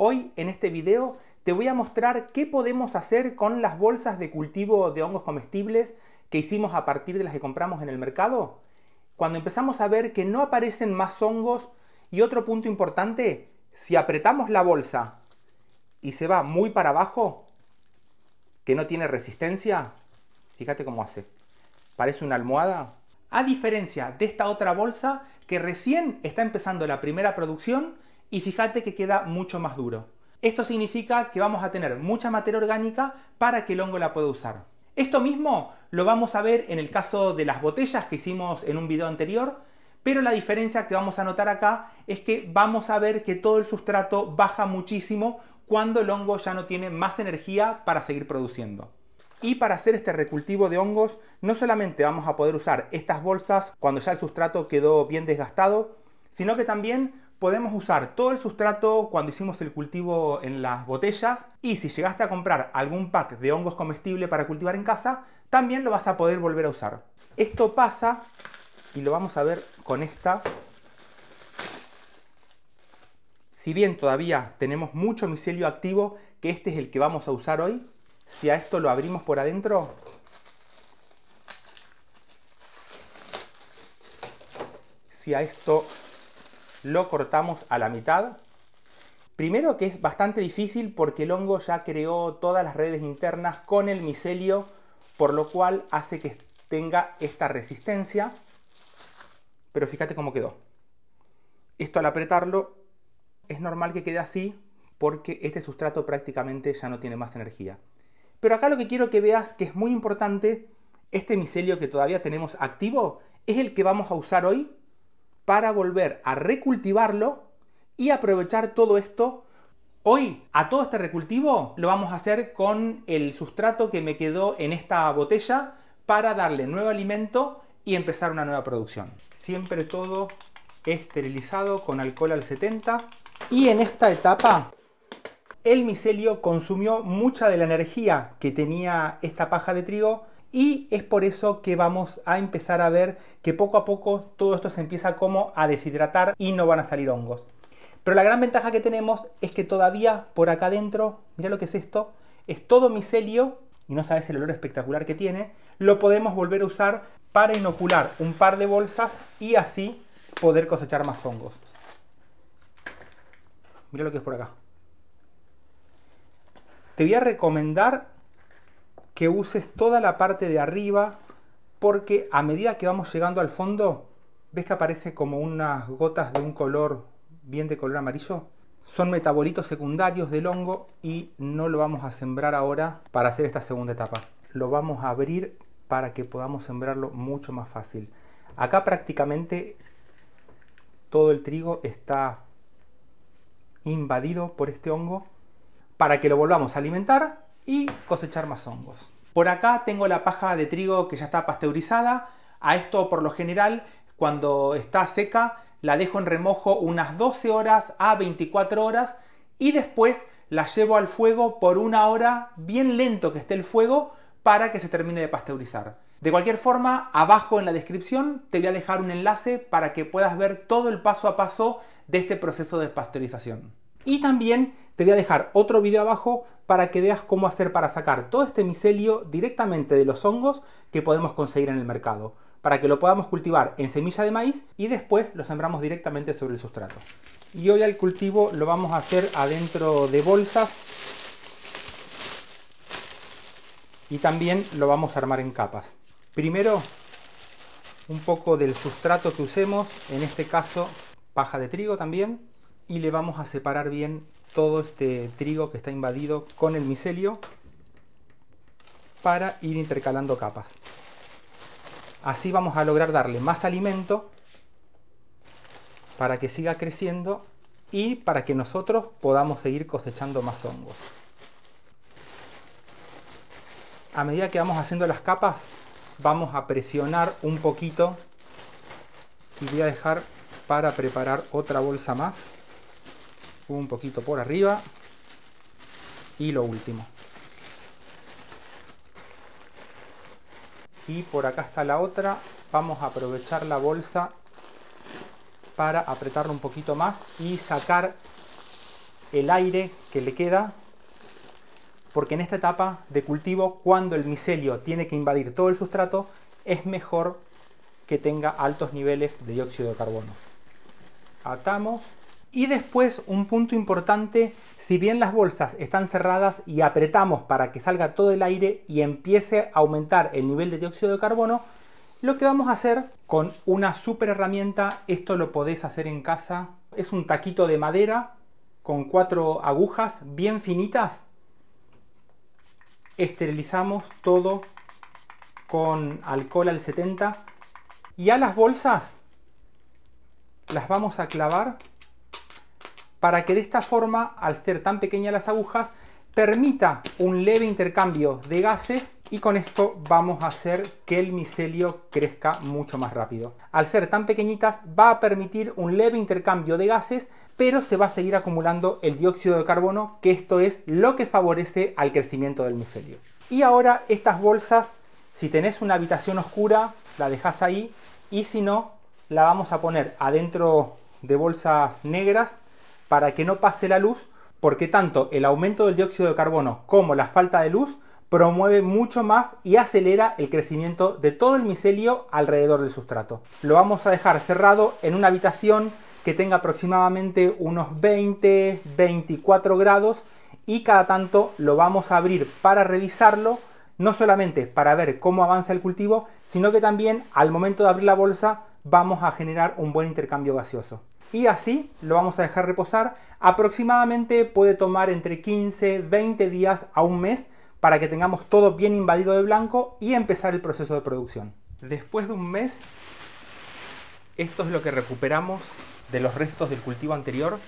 Hoy en este video te voy a mostrar qué podemos hacer con las bolsas de cultivo de hongos comestibles que hicimos a partir de las que compramos en el mercado. Cuando empezamos a ver que no aparecen más hongos y otro punto importante, si apretamos la bolsa y se va muy para abajo, que no tiene resistencia, fíjate cómo hace. Parece una almohada. A diferencia de esta otra bolsa que recién está empezando la primera producción, y fíjate que queda mucho más duro. Esto significa que vamos a tener mucha materia orgánica para que el hongo la pueda usar. Esto mismo lo vamos a ver en el caso de las botellas que hicimos en un video anterior, pero la diferencia que vamos a notar acá es que vamos a ver que todo el sustrato baja muchísimo cuando el hongo ya no tiene más energía para seguir produciendo. Y para hacer este recultivo de hongos, no solamente vamos a poder usar estas bolsas cuando ya el sustrato quedó bien desgastado, sino que también podemos usar todo el sustrato cuando hicimos el cultivo en las botellas y si llegaste a comprar algún pack de hongos comestibles para cultivar en casa, también lo vas a poder volver a usar. Esto pasa, y lo vamos a ver con esta, si bien todavía tenemos mucho micelio activo, que este es el que vamos a usar hoy, si a esto lo abrimos por adentro, si a esto lo cortamos a la mitad. Primero que es bastante difícil porque el hongo ya creó todas las redes internas con el micelio, por lo cual hace que tenga esta resistencia. Pero fíjate cómo quedó. Esto al apretarlo es normal que quede así porque este sustrato prácticamente ya no tiene más energía. Pero acá lo que quiero que veas que es muy importante, este micelio que todavía tenemos activo es el que vamos a usar hoy para volver a recultivarlo y aprovechar todo esto. Hoy a todo este recultivo lo vamos a hacer con el sustrato que me quedó en esta botella para darle nuevo alimento y empezar una nueva producción. Siempre todo esterilizado con alcohol al 70. Y en esta etapa el micelio consumió mucha de la energía que tenía esta paja de trigo y es por eso que vamos a empezar a ver que poco a poco todo esto se empieza como a deshidratar y no van a salir hongos. Pero la gran ventaja que tenemos es que todavía por acá adentro, mira lo que es esto, es todo micelio y no sabes el olor espectacular que tiene, lo podemos volver a usar para inocular un par de bolsas y así poder cosechar más hongos. Mira lo que es por acá. Te voy a recomendar que uses toda la parte de arriba porque a medida que vamos llegando al fondo, ves que aparece como unas gotas de un color bien de color amarillo. Son metabolitos secundarios del hongo y no lo vamos a sembrar ahora para hacer esta segunda etapa. Lo vamos a abrir para que podamos sembrarlo mucho más fácil. Acá prácticamente todo el trigo está invadido por este hongo. Para que lo volvamos a alimentar, y cosechar más hongos. Por acá tengo la paja de trigo que ya está pasteurizada. A esto por lo general cuando está seca la dejo en remojo unas 12 horas a 24 horas y después la llevo al fuego por una hora bien lento que esté el fuego para que se termine de pasteurizar. De cualquier forma, abajo en la descripción te voy a dejar un enlace para que puedas ver todo el paso a paso de este proceso de pasteurización. Y también te voy a dejar otro video abajo para que veas cómo hacer para sacar todo este micelio directamente de los hongos que podemos conseguir en el mercado, para que lo podamos cultivar en semilla de maíz y después lo sembramos directamente sobre el sustrato. Y hoy al cultivo lo vamos a hacer adentro de bolsas y también lo vamos a armar en capas. Primero un poco del sustrato que usemos, en este caso paja de trigo también, y le vamos a separar bien todo este trigo que está invadido con el micelio para ir intercalando capas. Así vamos a lograr darle más alimento para que siga creciendo y para que nosotros podamos seguir cosechando más hongos. A medida que vamos haciendo las capas, vamos a presionar un poquito y voy a dejar para preparar otra bolsa más un poquito por arriba y lo último. Y por acá está la otra, vamos a aprovechar la bolsa para apretarlo un poquito más y sacar el aire que le queda porque en esta etapa de cultivo cuando el micelio tiene que invadir todo el sustrato es mejor que tenga altos niveles de dióxido de carbono. Atamos y después un punto importante, si bien las bolsas están cerradas y apretamos para que salga todo el aire y empiece a aumentar el nivel de dióxido de carbono, lo que vamos a hacer con una super herramienta, esto lo podés hacer en casa, es un taquito de madera con cuatro agujas bien finitas. Esterilizamos todo con alcohol al 70 y a las bolsas las vamos a clavar para que de esta forma, al ser tan pequeñas las agujas, permita un leve intercambio de gases y con esto vamos a hacer que el micelio crezca mucho más rápido. Al ser tan pequeñitas va a permitir un leve intercambio de gases, pero se va a seguir acumulando el dióxido de carbono, que esto es lo que favorece al crecimiento del micelio. Y ahora estas bolsas, si tenés una habitación oscura, la dejás ahí y si no, la vamos a poner adentro de bolsas negras para que no pase la luz, porque tanto el aumento del dióxido de carbono como la falta de luz promueve mucho más y acelera el crecimiento de todo el micelio alrededor del sustrato. Lo vamos a dejar cerrado en una habitación que tenga aproximadamente unos 20-24 grados y cada tanto lo vamos a abrir para revisarlo, no solamente para ver cómo avanza el cultivo, sino que también al momento de abrir la bolsa vamos a generar un buen intercambio gaseoso y así lo vamos a dejar reposar. Aproximadamente puede tomar entre 15, 20 días a un mes para que tengamos todo bien invadido de blanco y empezar el proceso de producción. Después de un mes, esto es lo que recuperamos de los restos del cultivo anterior.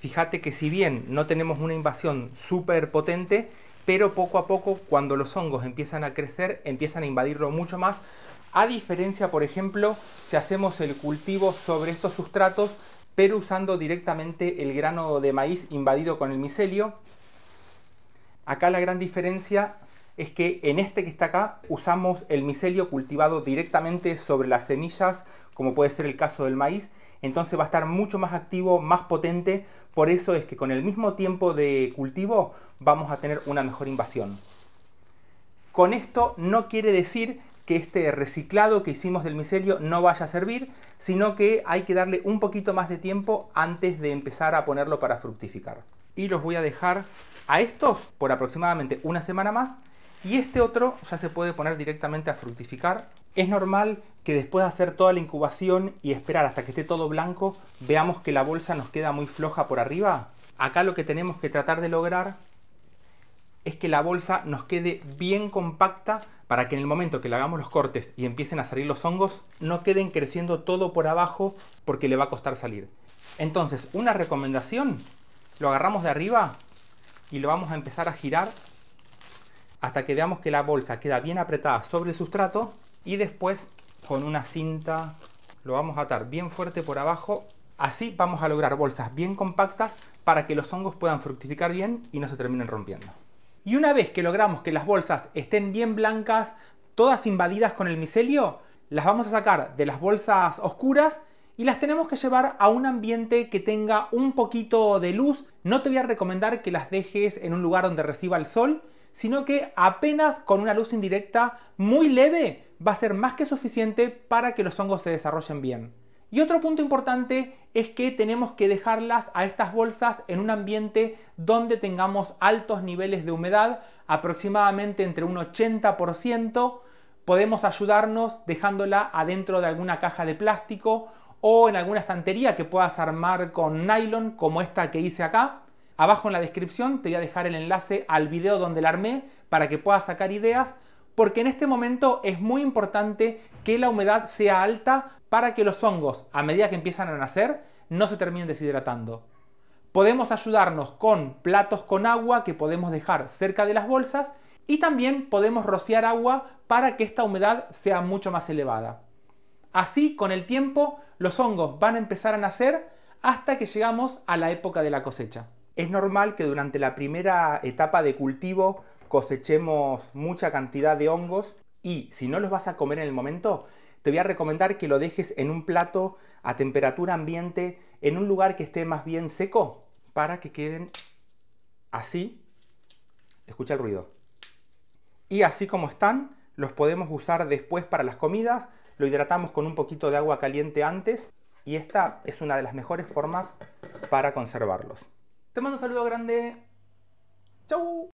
Fíjate que si bien no tenemos una invasión súper potente, pero poco a poco cuando los hongos empiezan a crecer, empiezan a invadirlo mucho más, a diferencia, por ejemplo, si hacemos el cultivo sobre estos sustratos, pero usando directamente el grano de maíz invadido con el micelio. Acá la gran diferencia es que en este que está acá usamos el micelio cultivado directamente sobre las semillas, como puede ser el caso del maíz, entonces va a estar mucho más activo, más potente, por eso es que con el mismo tiempo de cultivo vamos a tener una mejor invasión. Con esto no quiere decir que este reciclado que hicimos del micelio no vaya a servir, sino que hay que darle un poquito más de tiempo antes de empezar a ponerlo para fructificar. Y los voy a dejar a estos por aproximadamente una semana más y este otro ya se puede poner directamente a fructificar. Es normal que después de hacer toda la incubación y esperar hasta que esté todo blanco, veamos que la bolsa nos queda muy floja por arriba. Acá lo que tenemos que tratar de lograr es que la bolsa nos quede bien compacta para que en el momento que le hagamos los cortes y empiecen a salir los hongos, no queden creciendo todo por abajo porque le va a costar salir. Entonces, una recomendación, lo agarramos de arriba y lo vamos a empezar a girar hasta que veamos que la bolsa queda bien apretada sobre el sustrato y después con una cinta lo vamos a atar bien fuerte por abajo. Así vamos a lograr bolsas bien compactas para que los hongos puedan fructificar bien y no se terminen rompiendo. Y una vez que logramos que las bolsas estén bien blancas, todas invadidas con el micelio, las vamos a sacar de las bolsas oscuras y las tenemos que llevar a un ambiente que tenga un poquito de luz. No te voy a recomendar que las dejes en un lugar donde reciba el sol, sino que apenas con una luz indirecta muy leve va a ser más que suficiente para que los hongos se desarrollen bien. Y otro punto importante es que tenemos que dejarlas a estas bolsas en un ambiente donde tengamos altos niveles de humedad, aproximadamente entre un 80%. Podemos ayudarnos dejándola adentro de alguna caja de plástico o en alguna estantería que puedas armar con nylon como esta que hice acá. Abajo en la descripción te voy a dejar el enlace al video donde la armé para que puedas sacar ideas, porque en este momento es muy importante que la humedad sea alta para que los hongos, a medida que empiezan a nacer, no se terminen deshidratando. Podemos ayudarnos con platos con agua que podemos dejar cerca de las bolsas y también podemos rociar agua para que esta humedad sea mucho más elevada. Así, con el tiempo, los hongos van a empezar a nacer hasta que llegamos a la época de la cosecha. Es normal que durante la primera etapa de cultivo cosechemos mucha cantidad de hongos y si no los vas a comer en el momento, te voy a recomendar que lo dejes en un plato a temperatura ambiente, en un lugar que esté más bien seco, para que queden así. Escucha el ruido. Y así como están, los podemos usar después para las comidas, lo hidratamos con un poquito de agua caliente antes y esta es una de las mejores formas para conservarlos. Te mando un saludo grande. Chau.